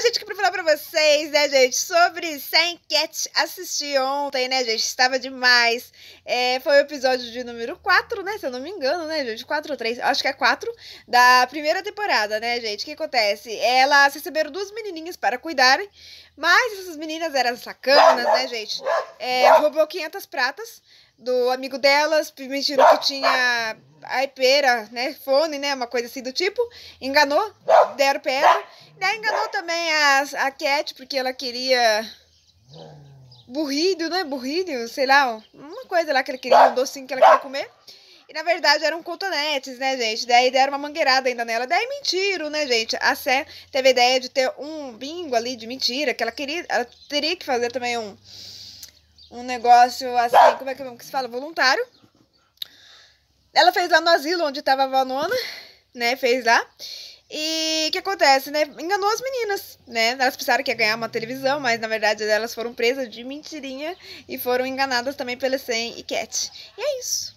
que eu queria falar pra vocês, né, gente, sobre Sam Cat. Assisti ontem, né, gente? Estava demais. É, foi o episódio de número 4, né? Se eu não me engano, né, gente? 4 ou 3, acho que é 4 da primeira temporada, né, gente? O que acontece? Elas receberam duas menininhas para cuidarem, mas essas meninas eram sacanas, né, gente? É, roubou 500 pratas do amigo delas, mentindo que tinha a né, fone, né, uma coisa assim do tipo, enganou deram pedra. Daí enganou também a, a Cat, porque ela queria burrido, né? Burrido, sei lá, uma coisa lá que ela queria, um docinho que ela queria comer. E na verdade eram cotonetes, né, gente? Daí deram uma mangueirada ainda nela. Daí mentiram, né, gente? A Sé teve a ideia de ter um bingo ali de mentira, que ela queria. Ela teria que fazer também um. Um negócio assim, como é que, como que se fala? Voluntário. Ela fez lá no asilo onde tava a avó né? Fez lá. E que acontece, né? Enganou as meninas, né? Elas pensaram que ia ganhar uma televisão, mas na verdade elas foram presas de mentirinha e foram enganadas também pela Sam e Cat. E é isso.